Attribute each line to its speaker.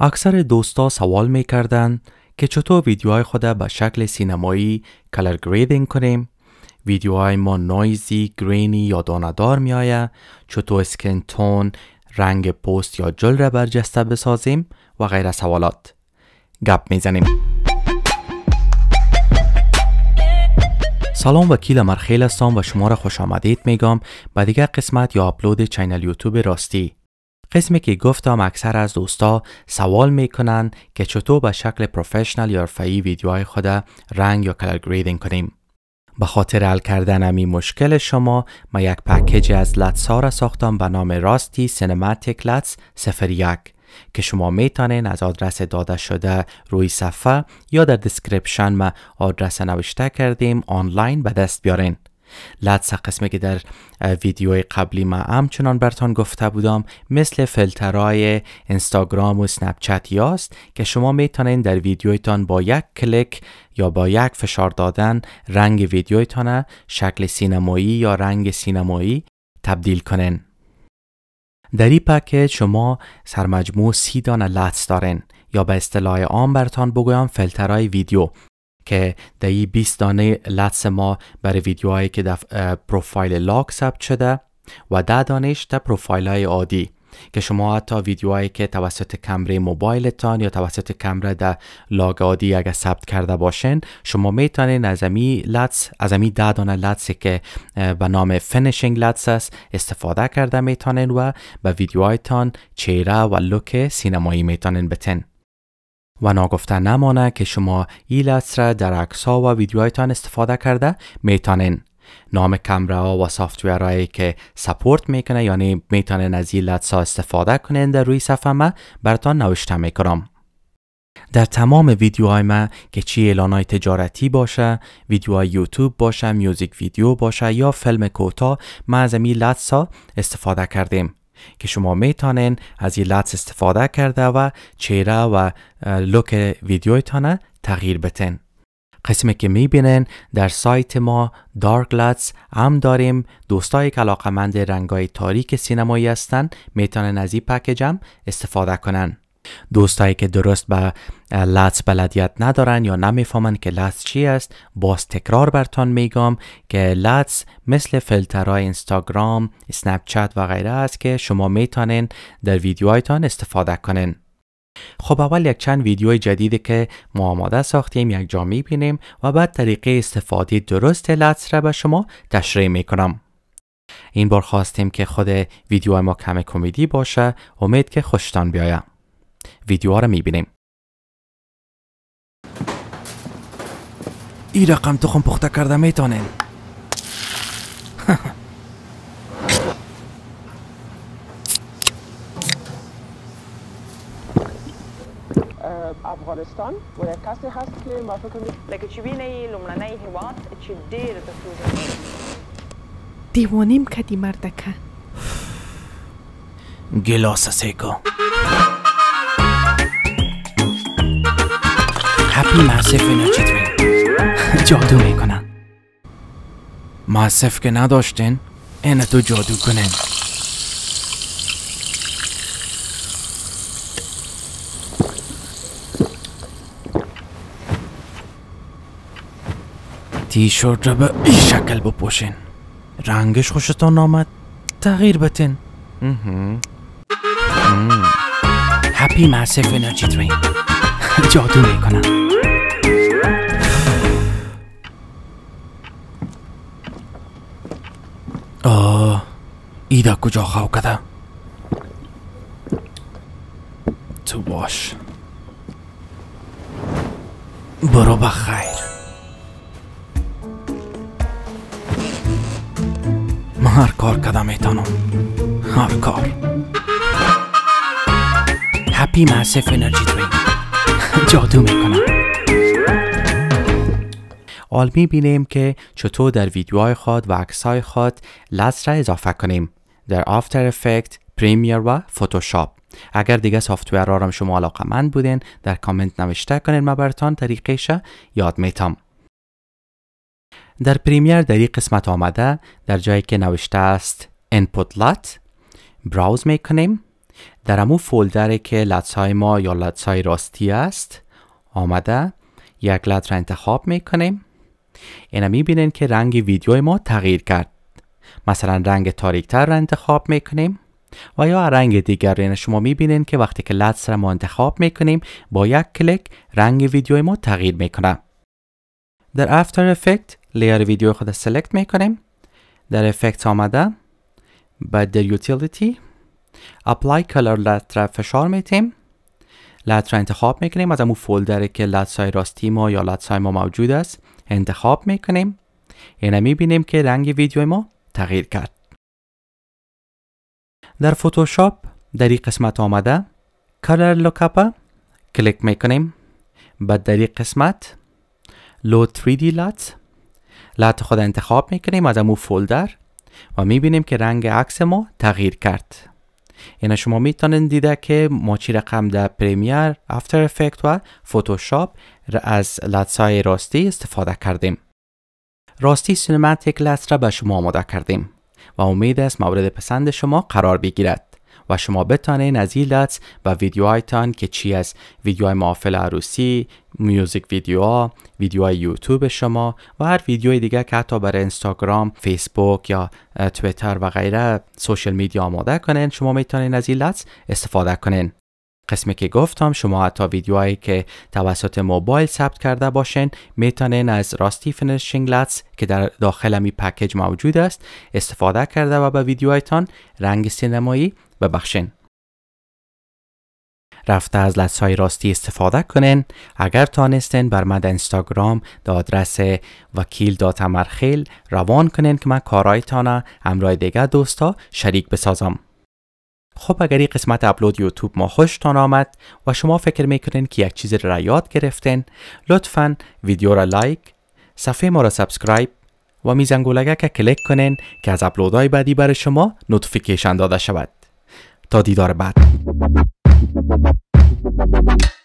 Speaker 1: اکثر دوستا سوال می کردن که چطور ویدیوهای خود به شکل سینمایی کلر کنیم ویدیوهای ما نایزی، گرینی یا داندار می آید چطور اسکنتون، تون، رنگ پست یا جل را برجسته بسازیم و غیر سوالات گپ میزنیم سلام وکیل مرخیل هستم و شما را خوش آمدید میگم به دیگر قسمت یا اپلود چینل یوتیوب راستی قسمی که گفتم اکثر از دوستا سوال میکنن که چطور به شکل پروفشنال یا رفعی ویدیوهای خود رنگ یا کلر گریدینگ کنیم. به خاطر حل کردن امی مشکل شما ما یک پکیج از لتس ها را ساختم به نام راستی سینماتیک لتس یک که شما میتونین از آدرس داده شده روی صفحه یا در دسکریپشن ما آدرس نوشته کردیم آنلاین به دست بیارین. لطس قسمه که در ویدیوهای قبلی ما همچنان برتان گفته بودم مثل فلترهای اینستاگرام و سنپ یاست که شما میتونین در ویدیویتان با یک کلک یا با یک فشار دادن رنگ ویدیویتان شکل سینمایی یا رنگ سینمایی تبدیل کنین در این پکیج شما سرمجموع سی دانه لطس دارین یا به اصطلاح عام برتان بگویم فلترهای ویدیو که دهی 20 دانه لتس ما برای ویدیوهایی که در پروفایل لاک ثبت شده و ده دانش در پروفایل های عادی که شما حتی ویدیوهایی که توسط کمره موبایلتان یا توسط کمره در لاگ عادی اگر ثبت کرده باشین شما میتونین از امی لتس از امی ده دانه لتسی که به نام فینیشینگ لتس است استفاده کرده میتونین و به ویدیوهایتان چهره و لوک سینمایی میتونین بتن و ناگفته نمانه که شما ایلتس را در عکس ها و ویدیوهایتان استفاده کرده میتانین نام ها و هایی که سپورت میکنه یعنی میتانین از ای ها استفاده کنین در روی صفحه ما براتان نوشته میکنم در تمام ویدیوهای ما که چی های تجارتی باشه، ویدیوهای یوتیوب باشه، میوزیک ویدیو باشه یا فیلم کوتاه ما از امی استفاده کردیم. که شما میتونین از یه لاتس استفاده کرده و چهره و لوک ویدیویتان تغییر بتن قسمی که میبینین در سایت ما دارک لاتس هم داریم دوستایی که مند رنگای تاریک سینمایی هستن میتونن از این پکیج هم استفاده کنن دوستایی که درست به لطس بلدیت ندارن یا نمیفهمن که لطس چی است باز تکرار برتان میگم که لطس مثل فیلترهای اینستاگرام، اسنپ و غیره است که شما میتونین در ویدیوهایتان استفاده کنین خب اول یک چند ویدیوی جدیدی که ما آماده ساختیم یک جا بینیم و بعد طریقه استفاده درست لتس را به شما تشریح میکنم این بار خواستیم که خود ویدیو ما کم کمدی باشه امید که خوشتان بیایم ویدیوها رو میبینیم این رقم تخم پخته کرده میتونین افغانستان و یک کسی هست که ما فکر لکه چی بینه لمرنه هیوات چی دیر بسوزه دیوانیم کدی مردکه گلاس سیکو مصف انرژی جادو میکنن مصف که نداشتین اینه تو جادو کنین شورت را به این شکل بپوشین رنگش خوشتان آمد تغییر بتین هپی مصف انرژی درینک جادو میکنم ایدا کجا خواه کده تو باش برو بخیر من هر کار کده میتانم هر کار هپی معصف انرژی درینک جادو میکنم حال بینیم که چطور در ویدیوهای خود و عکسهای خود لس را اضافه کنیم در آفتر افکت پریمیر و فتوشاپ اگر دیگه ها هم شما علاقه مند بودین در کامنت نوشته کنین ما برتان طریقش یاد میتام. در پریمیر در این قسمت آمده در جایی که نوشته است input لات، براوز میکنیم در امو فولدری که لطس های ما یا لطس های راستی است آمده یک لط را انتخاب میکنیم اینا میبینین که رنگ ویدیو ما تغییر کرد مثلا رنگ تاریکتر را انتخاب میکنیم و یا رنگ دیگر را یعنی شما میبینین که وقتی که لدس را ما انتخاب میکنیم با یک کلک رنگ ویدیو ما تغییر میکنه در After افکت لیر ویدیو خود سلکت میکنیم در افکت آمده بعد در Utility Apply Color لت را فشار میتیم لت را انتخاب میکنیم از امو فولدر که لتس های راستی ما یا لتس های ما موجود است انتخاب میکنیم یعنی میبینیم که رنگ ویدیو ما تغییر کرد. در فتوشاپ در این قسمت آمده کلر لوکاپ کلیک میکنیم بعد در این قسمت لو 3D لات لات خود انتخاب میکنیم از امو فولدر و میبینیم که رنگ عکس ما تغییر کرد اینا یعنی شما میتونید دیده که ما چی رقم در پریمیر، افتر افکت و فتوشاپ از از های راستی استفاده کردیم راستی سینمت یک را به شما آماده کردیم و امید است مورد پسند شما قرار بگیرد و شما بتانین از این لتس و ویدیوهایتان که چی از ویدیوهای معافل عروسی، میوزیک ویدیوها، ویدیوهای یوتیوب شما و هر ویدیوی دیگه که حتی برای اینستاگرام، فیسبوک یا تویتر و غیره سوشل میدیا آماده کنین شما میتونین از این استفاده کنین قسمی که گفتم شما حتی ویدیوهایی که توسط موبایل ثبت کرده باشین میتونین از راستی فینیشینگ لتس که در داخل می پکیج موجود است استفاده کرده و به ویدیوهایتان رنگ سینمایی ببخشین رفته از لطس های راستی استفاده کنین اگر تانستین بر من اینستاگرام در آدرس وکیل داتمرخیل روان کنین که من کارایتان همراه دیگر دوستا شریک بسازم خب اگر این قسمت اپلود یوتیوب ما خوشتان آمد و شما فکر میکنین که یک چیز را یاد گرفتین لطفا ویدیو را لایک صفحه ما را سابسکرایب و میزنگولگه که کلیک کنین که از اپلودهای بعدی برای شما نوتفیکیشن داده شود تا دیدار بعد